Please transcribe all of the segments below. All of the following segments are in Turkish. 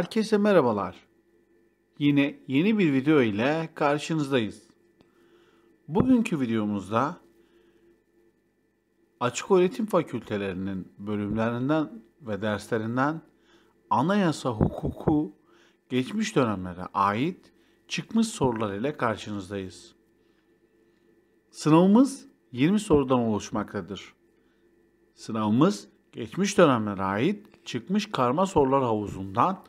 Herkese merhabalar. Yine yeni bir video ile karşınızdayız. Bugünkü videomuzda açık öğretim fakültelerinin bölümlerinden ve derslerinden anayasa hukuku geçmiş dönemlere ait çıkmış sorular ile karşınızdayız. Sınavımız 20 sorudan oluşmaktadır. Sınavımız geçmiş dönemlere ait çıkmış karma sorular havuzundan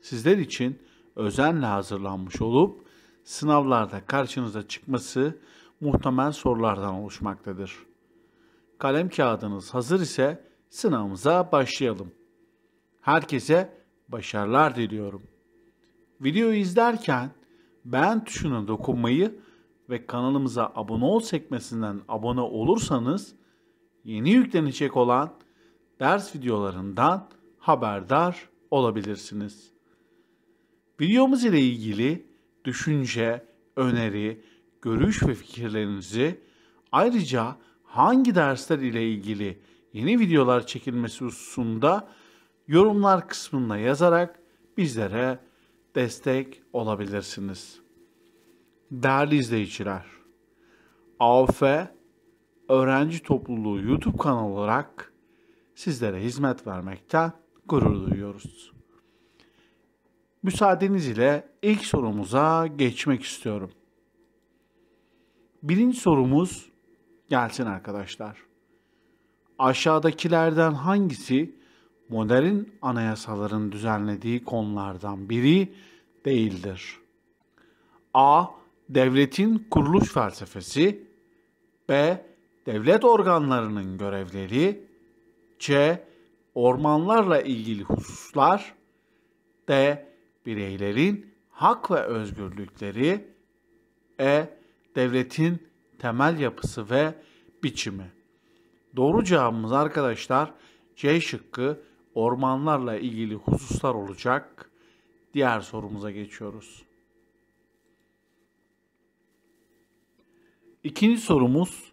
sizler için özenle hazırlanmış olup sınavlarda karşınıza çıkması muhtemel sorulardan oluşmaktadır. Kalem kağıdınız hazır ise sınavımıza başlayalım. Herkese başarılar diliyorum. Videoyu izlerken beğen tuşuna dokunmayı ve kanalımıza abone ol sekmesinden abone olursanız yeni yüklenecek olan ders videolarından haberdar olabilirsiniz. Videomuz ile ilgili düşünce, öneri, görüş ve fikirlerinizi ayrıca hangi dersler ile ilgili yeni videolar çekilmesi hususunda yorumlar kısmında yazarak bizlere destek olabilirsiniz. Değerli izleyiciler, AOF Öğrenci Topluluğu YouTube kanalı olarak sizlere hizmet vermekten gurur duyuyoruz. Müsaadeniz ile ilk sorumuza geçmek istiyorum. Birinci sorumuz gelsin arkadaşlar. Aşağıdakilerden hangisi modern anayasaların düzenlediği konulardan biri değildir? A. Devletin kuruluş felsefesi B. Devlet organlarının görevleri C. Ormanlarla ilgili hususlar D bireylerin hak ve özgürlükleri, e devletin temel yapısı ve biçimi. Doğru cevabımız arkadaşlar C şıkkı ormanlarla ilgili hususlar olacak. Diğer sorumuza geçiyoruz. İkinci sorumuz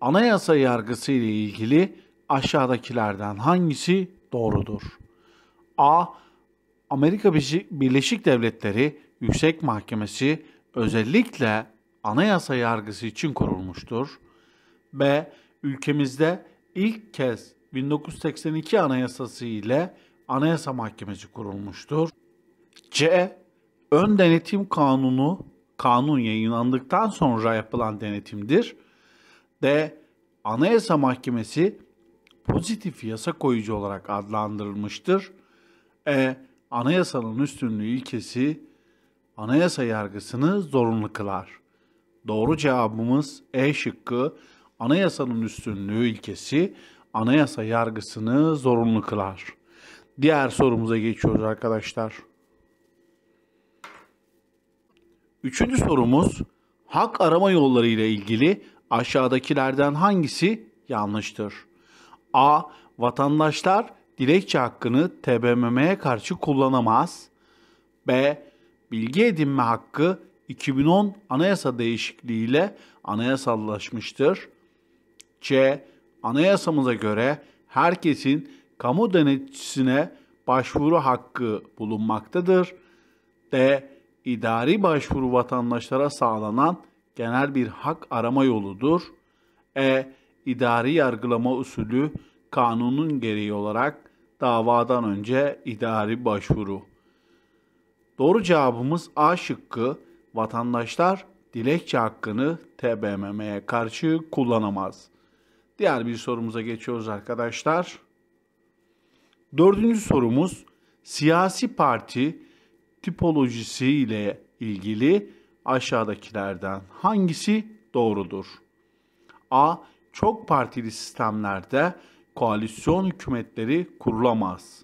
anayasa yargısı ile ilgili aşağıdakilerden hangisi doğrudur? A. Amerika Birleşik Devletleri Yüksek Mahkemesi özellikle anayasa yargısı için kurulmuştur ve ülkemizde ilk kez 1982 Anayasası ile Anayasa Mahkemesi kurulmuştur. C. Ön denetim kanunu kanun yayınlandıktan sonra yapılan denetimdir. D. Anayasa Mahkemesi pozitif yasa koyucu olarak adlandırılmıştır. E anayasanın üstünlüğü ilkesi anayasa yargısını zorunlu kılar. Doğru cevabımız E şıkkı anayasanın üstünlüğü ilkesi anayasa yargısını zorunlu kılar. Diğer sorumuza geçiyoruz arkadaşlar. Üçüncü sorumuz hak arama yolları ile ilgili aşağıdakilerden hangisi yanlıştır? A. Vatandaşlar dilekçe hakkını TBMM'ye karşı kullanamaz. B. Bilgi edinme hakkı 2010 anayasa değişikliğiyle anayasallaşmıştır. C. Anayasamıza göre herkesin kamu denetçisine başvuru hakkı bulunmaktadır. D. İdari başvuru vatandaşlara sağlanan genel bir hak arama yoludur. E. İdari yargılama usulü kanunun gereği olarak davadan önce idari başvuru. Doğru cevabımız A şıkkı vatandaşlar dilekçe hakkını TBMM'ye karşı kullanamaz. Diğer bir sorumuza geçiyoruz arkadaşlar. Dördüncü sorumuz siyasi parti tipolojisi ile ilgili aşağıdakilerden hangisi doğrudur? A. Çok partili sistemlerde koalisyon hükümetleri kurulamaz.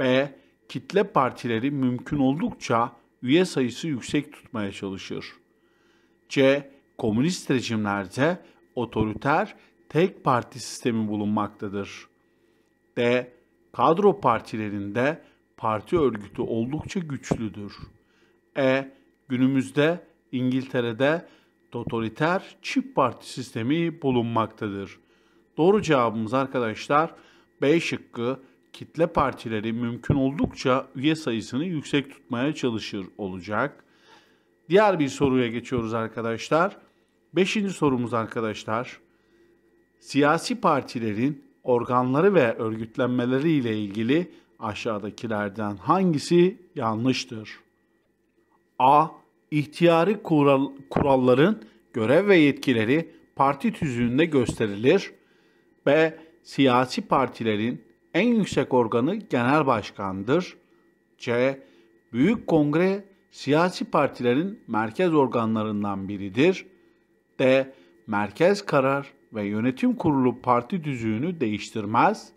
B. Kitle partileri mümkün oldukça üye sayısı yüksek tutmaya çalışır. C. Komünist rejimlerde otoriter tek parti sistemi bulunmaktadır. D. Kadro partilerinde parti örgütü oldukça güçlüdür. E. Günümüzde İngiltere'de totaliter çift parti sistemi bulunmaktadır. Doğru cevabımız arkadaşlar B şıkkı kitle partileri mümkün oldukça üye sayısını yüksek tutmaya çalışır olacak. Diğer bir soruya geçiyoruz arkadaşlar. Beşinci sorumuz arkadaşlar. Siyasi partilerin organları ve örgütlenmeleri ile ilgili aşağıdakilerden hangisi yanlıştır? A. İhtiyari kural, kuralların görev ve yetkileri parti tüzüğünde gösterilir ve siyasi partilerin en yüksek organı genel başkandır. C. Büyük Kongre siyasi partilerin merkez organlarından biridir. D. Merkez Karar ve Yönetim Kurulu parti düzüğünü değiştirmez.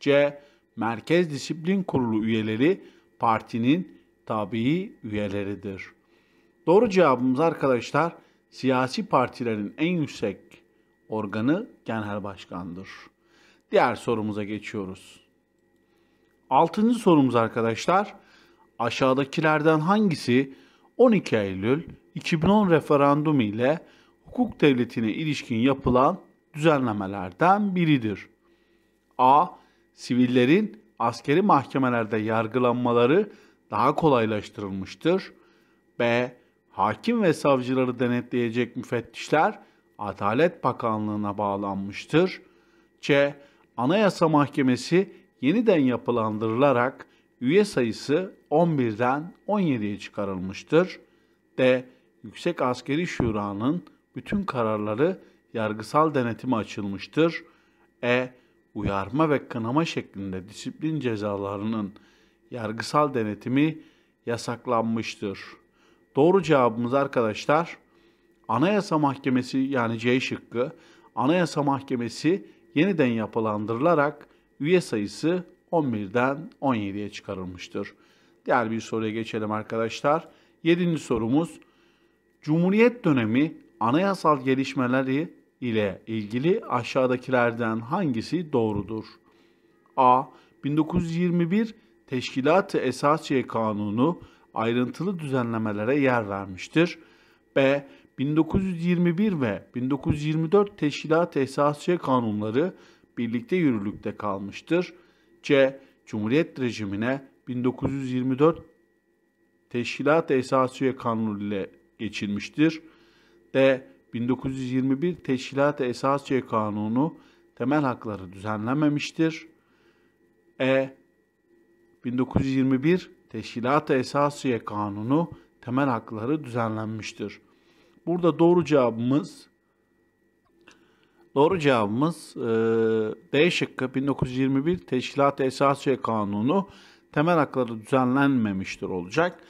C. Merkez Disiplin Kurulu üyeleri partinin tabii üyeleridir. Doğru cevabımız arkadaşlar siyasi partilerin en yüksek organı genel başkandır. Diğer sorumuza geçiyoruz. Altıncı sorumuz arkadaşlar. Aşağıdakilerden hangisi 12 Eylül 2010 referandumu ile hukuk devletine ilişkin yapılan düzenlemelerden biridir? A. Sivillerin askeri mahkemelerde yargılanmaları daha kolaylaştırılmıştır. B. Hakim ve savcıları denetleyecek müfettişler Adalet Bakanlığı'na bağlanmıştır. C. Anayasa Mahkemesi yeniden yapılandırılarak üye sayısı 11'den 17'ye çıkarılmıştır. D. Yüksek Askeri Şura'nın bütün kararları yargısal denetime açılmıştır. E. Uyarma ve kınama şeklinde disiplin cezalarının yargısal denetimi yasaklanmıştır. Doğru cevabımız arkadaşlar Anayasa Mahkemesi yani C şıkkı Anayasa Mahkemesi yeniden yapılandırılarak üye sayısı 11'den 17'ye çıkarılmıştır. Diğer bir soruya geçelim arkadaşlar. 7. sorumuz Cumhuriyet dönemi anayasal gelişmeleri ile ilgili aşağıdakilerden hangisi doğrudur? A. 1921 Teşkilat-ı Esasiye Kanunu ayrıntılı düzenlemelere yer vermiştir. B. 1921 ve 1924 Teşkilat Esasçı Kanunları birlikte yürürlükte kalmıştır. C. Cumhuriyet rejimine 1924 Teşkilat Esasçı Kanunu ile geçilmiştir. D. 1921 Teşkilat Esasçı Kanunu temel hakları düzenlememiştir. E. 1921 Teşkilat-ı Esasiye Kanunu temel hakları düzenlenmiştir burada doğru cevabımız doğru cevabımız e, D şıkkı 1921 Teşkilat-ı Esasiye Kanunu temel hakları düzenlenmemiştir olacak.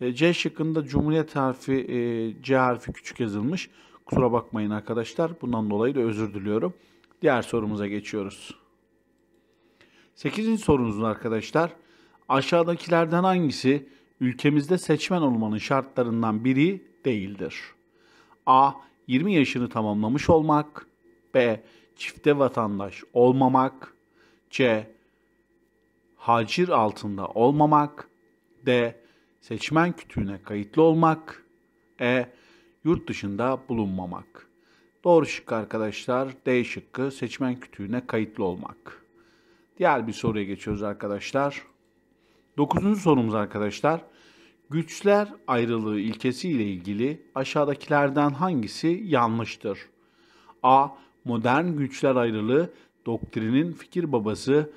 E, C şıkkında Cumhuriyet harfi e, C harfi küçük yazılmış. Kusura bakmayın arkadaşlar. Bundan dolayı da özür diliyorum. Diğer sorumuza geçiyoruz. Sekizinci sorunuzun arkadaşlar. Aşağıdakilerden hangisi ülkemizde seçmen olmanın şartlarından biri değildir? A. 20 yaşını tamamlamış olmak. B. Çifte vatandaş olmamak. C. Hacir altında olmamak. D. Seçmen kütüğüne kayıtlı olmak. E. Yurt dışında bulunmamak. Doğru şık arkadaşlar. D şıkkı seçmen kütüğüne kayıtlı olmak. Diğer bir soruya geçiyoruz arkadaşlar. Dokuzuncu sorumuz arkadaşlar. Güçler ayrılığı ilkesi ile ilgili aşağıdakilerden hangisi yanlıştır? A. Modern güçler ayrılığı doktrinin fikir babası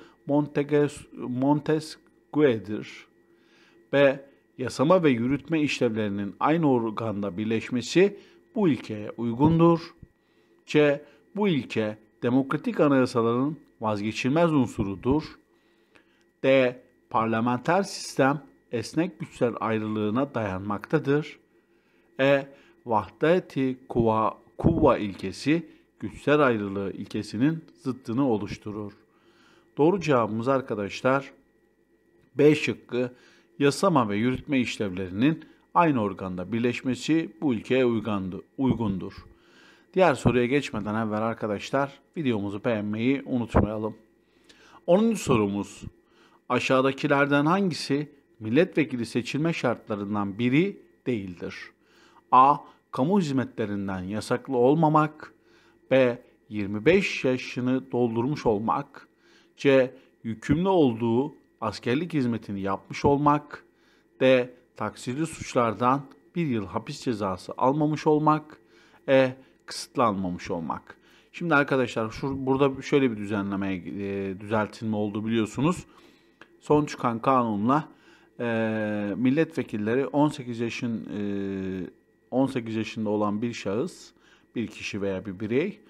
Montesquieu'dir. B. Yasama ve yürütme işlevlerinin aynı organda birleşmesi bu ilkeye uygundur. C. Bu ilke demokratik anayasaların vazgeçilmez unsurudur. D. Parlamenter sistem esnek güçler ayrılığına dayanmaktadır. E vahdeti kuva, kuvva ilkesi güçler ayrılığı ilkesinin zıttını oluşturur. Doğru cevabımız arkadaşlar B şıkkı yasama ve yürütme işlevlerinin aynı organda birleşmesi bu ülkeye uygandı, uygundur. Diğer soruya geçmeden evvel arkadaşlar videomuzu beğenmeyi unutmayalım. 10. sorumuz aşağıdakilerden hangisi milletvekili seçilme şartlarından biri değildir. A. Kamu hizmetlerinden yasaklı olmamak. B. 25 yaşını doldurmuş olmak. C. Yükümlü olduğu askerlik hizmetini yapmış olmak. D. Taksirli suçlardan bir yıl hapis cezası almamış olmak. E. Kısıtlanmamış olmak. Şimdi arkadaşlar şur, burada şöyle bir düzenleme e, düzeltilme oldu biliyorsunuz. Son çıkan kanunla e, milletvekilleri 18 yaşın e, 18 yaşında olan bir şahıs, bir kişi veya bir birey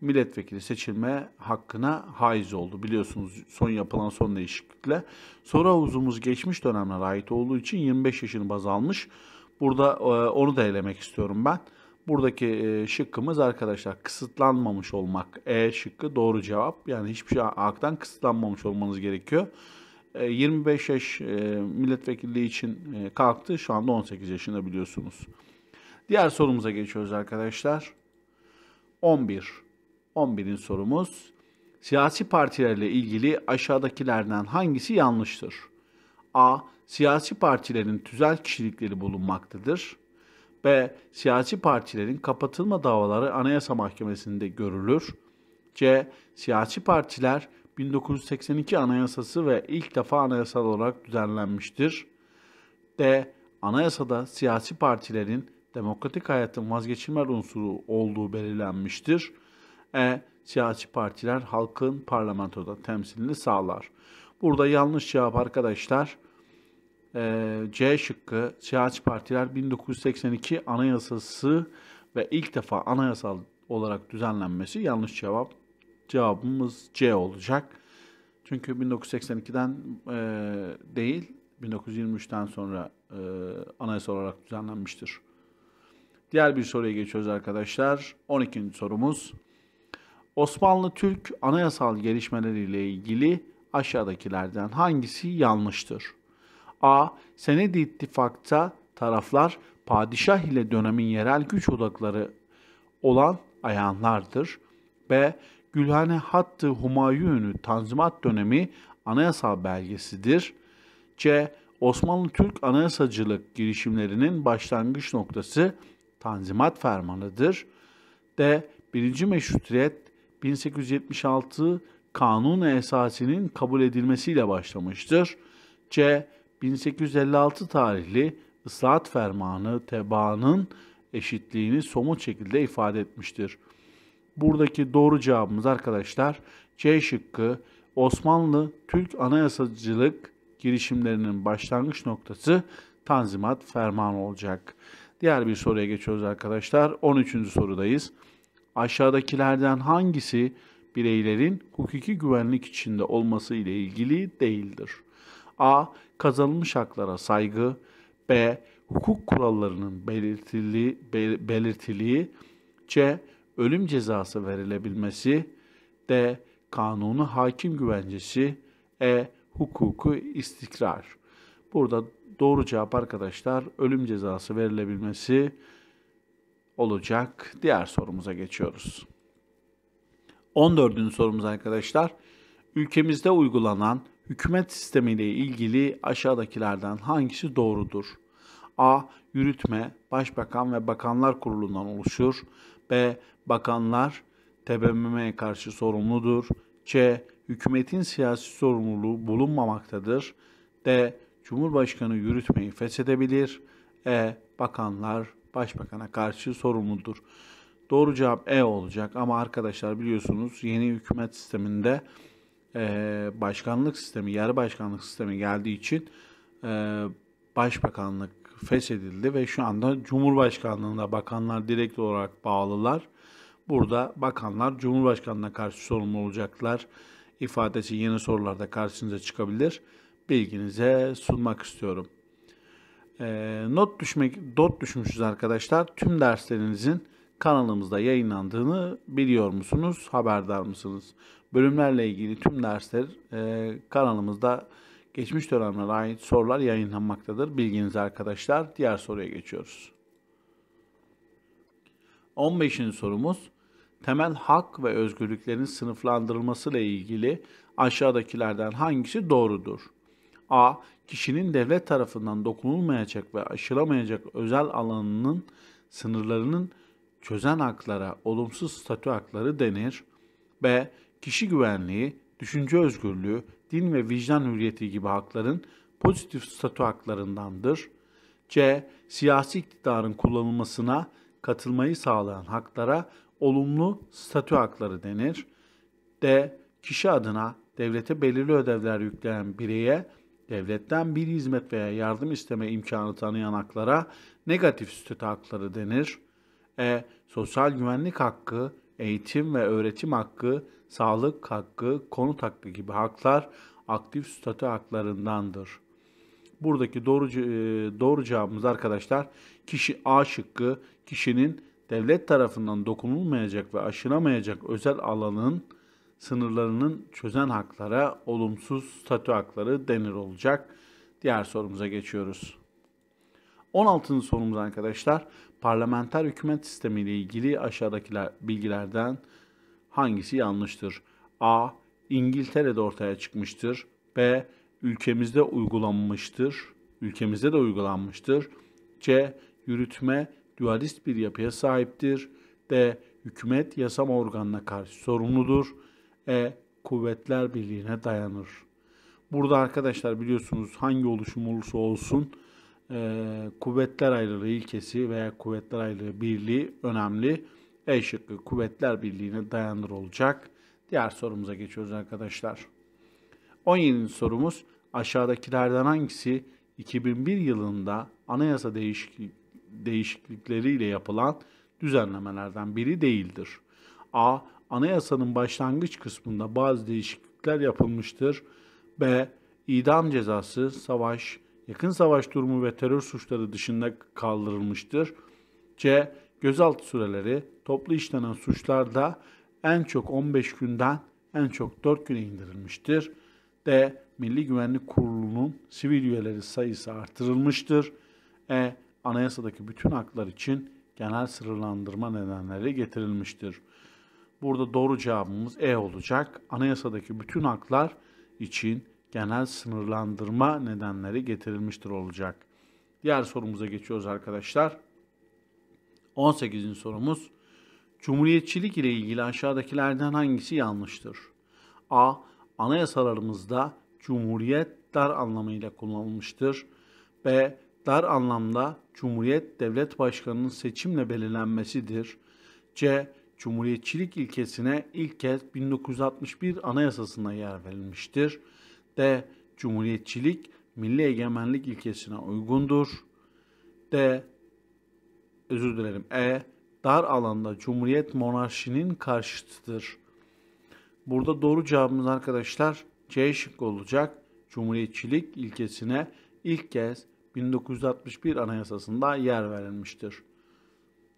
milletvekili seçilme hakkına haiz oldu. Biliyorsunuz son yapılan son değişiklikle. sonra uzumuz geçmiş dönemlere ait olduğu için 25 yaşını baz almış. Burada e, onu da elemek istiyorum ben. Buradaki e, şıkkımız arkadaşlar kısıtlanmamış olmak. E şıkkı doğru cevap. Yani hiçbir şey haktan kısıtlanmamış olmanız gerekiyor. 25 ee, yaş e, milletvekilliği için e, kalktı. Şu anda 18 yaşında biliyorsunuz. Diğer sorumuza geçiyoruz arkadaşlar. 11. 11'in sorumuz. Siyasi partilerle ilgili aşağıdakilerden hangisi yanlıştır? A. Siyasi partilerin tüzel kişilikleri bulunmaktadır. B. Siyasi partilerin kapatılma davaları Anayasa Mahkemesi'nde görülür. C. Siyasi partiler 1982 Anayasası ve ilk defa anayasal olarak düzenlenmiştir. D. Anayasada siyasi partilerin demokratik hayatın vazgeçilmez unsuru olduğu belirlenmiştir. E. Siyasi partiler halkın parlamentoda temsilini sağlar. Burada yanlış cevap arkadaşlar. E, C şıkkı siyasi partiler 1982 Anayasası ve ilk defa anayasal olarak düzenlenmesi yanlış cevap. Cevabımız C olacak. Çünkü 1982'den e, değil 1923'ten sonra e, anayasa olarak düzenlenmiştir. Diğer bir soruya geçiyoruz arkadaşlar. 12. sorumuz. Osmanlı-Türk anayasal gelişmeleriyle ilgili aşağıdakilerden hangisi yanlıştır? A. Senedi ittifakta taraflar padişah ile dönemin yerel güç odakları olan ayanlardır. B. Gülhane Hattı Humayun'u Tanzimat dönemi anayasal belgesidir. C. Osmanlı-Türk anayasacılık girişimlerinin başlangıç noktası Tanzimat Fermanı'dır. D. Birinci Meşrutiyet 1876 Kanun Esasi'nin kabul edilmesiyle başlamıştır. C. 1856 tarihli Islahat Fermanı tebaanın eşitliğini somut şekilde ifade etmiştir. Buradaki doğru cevabımız arkadaşlar C şıkkı Osmanlı Türk anayasacılık girişimlerinin başlangıç noktası Tanzimat Fermanı olacak. Diğer bir soruya geçiyoruz arkadaşlar. 13. sorudayız. Aşağıdakilerden hangisi bireylerin hukuki güvenlik içinde olması ile ilgili değildir? A. Kazanılmış haklara saygı. B. Hukuk kurallarının belirtili, belirtiliği. C ölüm cezası verilebilmesi d kanunu hakim güvencesi e hukuku istikrar. Burada doğru cevap arkadaşlar ölüm cezası verilebilmesi olacak. Diğer sorumuza geçiyoruz. 14. sorumuz arkadaşlar. Ülkemizde uygulanan hükümet sistemiyle ilgili aşağıdakilerden hangisi doğrudur? A. Yürütme, Başbakan ve Bakanlar Kurulu'ndan oluşur. B. Bakanlar TBMM'ye karşı sorumludur. C. Hükümetin siyasi sorumluluğu bulunmamaktadır. D. Cumhurbaşkanı yürütmeyi feshedebilir. E. Bakanlar başbakana karşı sorumludur. Doğru cevap E olacak ama arkadaşlar biliyorsunuz yeni hükümet sisteminde e, başkanlık sistemi, yarı başkanlık sistemi geldiği için e, başbakanlık feshedildi ve şu anda Cumhurbaşkanlığında bakanlar direkt olarak bağlılar. Burada bakanlar Cumhurbaşkanı'na karşı sorumlu olacaklar ifadesi yeni sorularda karşınıza çıkabilir. Bilginize sunmak istiyorum. E, not düşmek, dot düşmüşüz arkadaşlar. Tüm derslerinizin kanalımızda yayınlandığını biliyor musunuz? Haberdar mısınız? Bölümlerle ilgili tüm dersler e, kanalımızda geçmiş dönemlere ait sorular yayınlanmaktadır. Bilginiz arkadaşlar. Diğer soruya geçiyoruz. 15. sorumuz temel hak ve özgürlüklerin sınıflandırılması ile ilgili aşağıdakilerden hangisi doğrudur? A. Kişinin devlet tarafından dokunulmayacak ve aşılamayacak özel alanının sınırlarının çözen haklara olumsuz statü hakları denir. B. Kişi güvenliği, düşünce özgürlüğü, din ve vicdan hürriyeti gibi hakların pozitif statü haklarındandır. C. Siyasi iktidarın kullanılmasına katılmayı sağlayan haklara olumlu statü hakları denir. D. Kişi adına devlete belirli ödevler yükleyen bireye devletten bir hizmet veya yardım isteme imkanı tanıyan haklara negatif statü hakları denir. E. Sosyal güvenlik hakkı, eğitim ve öğretim hakkı, sağlık hakkı, konut hakkı gibi haklar aktif statü haklarındandır. Buradaki doğru, e, doğru cevabımız arkadaşlar kişi A şıkkı kişinin devlet tarafından dokunulmayacak ve aşınamayacak özel alanın sınırlarının çözen haklara olumsuz statü hakları denir olacak. Diğer sorumuza geçiyoruz. 16. sorumuz arkadaşlar parlamenter hükümet sistemi ile ilgili aşağıdaki bilgilerden hangisi yanlıştır? A. İngiltere'de ortaya çıkmıştır. B. Ülkemizde uygulanmıştır. Ülkemizde de uygulanmıştır. C. Yürütme dualist bir yapıya sahiptir D hükümet yasam organına karşı sorumludur E kuvvetler birliğine dayanır. Burada arkadaşlar biliyorsunuz hangi oluşum olursa olsun e, kuvvetler ayrılığı ilkesi veya kuvvetler ayrılığı birliği önemli. E şıkkı kuvvetler birliğine dayanır olacak. Diğer sorumuza geçiyoruz arkadaşlar. 17. sorumuz aşağıdakilerden hangisi 2001 yılında anayasa değişikliği değişiklikleriyle yapılan düzenlemelerden biri değildir. A. Anayasanın başlangıç kısmında bazı değişiklikler yapılmıştır. B. İdam cezası, savaş, yakın savaş durumu ve terör suçları dışında kaldırılmıştır. C. Gözaltı süreleri toplu işlenen suçlarda en çok 15 günden en çok 4 güne indirilmiştir. D. Milli Güvenlik Kurulu'nun sivil üyeleri sayısı artırılmıştır. E anayasadaki bütün haklar için genel sınırlandırma nedenleri getirilmiştir. Burada doğru cevabımız E olacak. Anayasadaki bütün haklar için genel sınırlandırma nedenleri getirilmiştir olacak. Diğer sorumuza geçiyoruz arkadaşlar. 18. sorumuz. Cumhuriyetçilik ile ilgili aşağıdakilerden hangisi yanlıştır? A. Anayasalarımızda cumhuriyet dar anlamıyla kullanılmıştır. B dar anlamda Cumhuriyet Devlet Başkanı'nın seçimle belirlenmesidir. C. Cumhuriyetçilik ilkesine ilk kez 1961 Anayasası'nda yer verilmiştir. D. Cumhuriyetçilik milli egemenlik ilkesine uygundur. D. Özür dilerim. E. Dar alanda Cumhuriyet monarşinin karşıtıdır. Burada doğru cevabımız arkadaşlar C şıkkı olacak. Cumhuriyetçilik ilkesine ilk kez 1961 Anayasası'nda yer verilmiştir.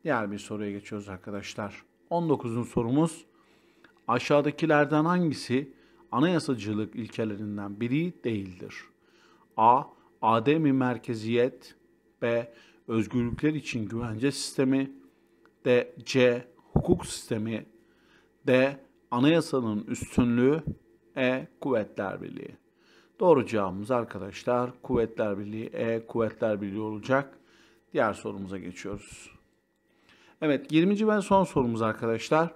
Diğer bir soruya geçiyoruz arkadaşlar. 19'un sorumuz aşağıdakilerden hangisi anayasacılık ilkelerinden biri değildir? A. Ademi merkeziyet B. Özgürlükler için güvence sistemi D. C. Hukuk sistemi D. Anayasanın üstünlüğü E. Kuvvetler Birliği Doğru cevabımız arkadaşlar Kuvvetler Birliği E Kuvvetler Birliği olacak. Diğer sorumuza geçiyoruz. Evet 20. ve son sorumuz arkadaşlar.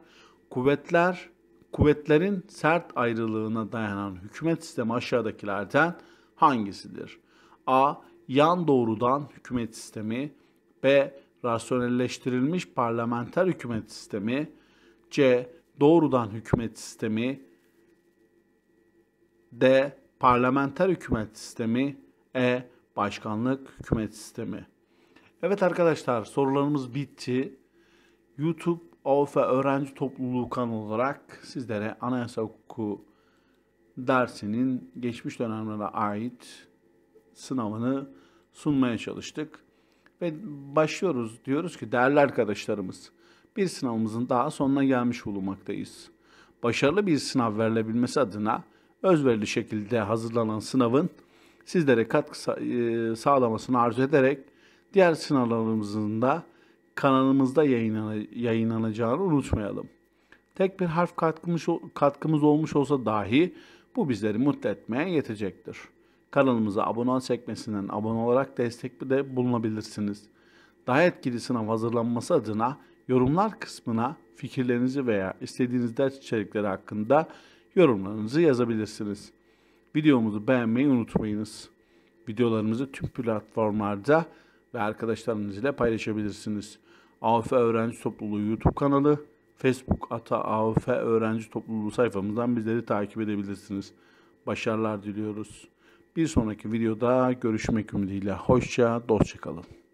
Kuvvetler kuvvetlerin sert ayrılığına dayanan hükümet sistemi aşağıdakilerden hangisidir? A. Yan doğrudan hükümet sistemi B. Rasyonelleştirilmiş parlamenter hükümet sistemi C. Doğrudan hükümet sistemi D parlamenter hükümet sistemi, E başkanlık hükümet sistemi. Evet arkadaşlar sorularımız bitti. YouTube Avrupa Öğrenci Topluluğu kanalı olarak sizlere anayasa hukuku dersinin geçmiş dönemlere ait sınavını sunmaya çalıştık. Ve başlıyoruz diyoruz ki değerli arkadaşlarımız bir sınavımızın daha sonuna gelmiş bulunmaktayız. Başarılı bir sınav verilebilmesi adına özverili şekilde hazırlanan sınavın sizlere katkı e, sağlamasını arzu ederek diğer sınavlarımızın da kanalımızda yayınlanacağını unutmayalım. Tek bir harf katkımız, katkımız olmuş olsa dahi bu bizleri mutlu etmeye yetecektir. Kanalımıza abone ol sekmesinden abone olarak destek de bulunabilirsiniz. Daha etkili sınav hazırlanması adına yorumlar kısmına fikirlerinizi veya istediğiniz ders içerikleri hakkında yorumlarınızı yazabilirsiniz. Videomuzu beğenmeyi unutmayınız. Videolarımızı tüm platformlarda ve arkadaşlarınız ile paylaşabilirsiniz. AF Öğrenci Topluluğu YouTube kanalı, Facebook Ata AF Öğrenci Topluluğu sayfamızdan bizleri takip edebilirsiniz. Başarılar diliyoruz. Bir sonraki videoda görüşmek ümidiyle. Hoşça, dostça kalın.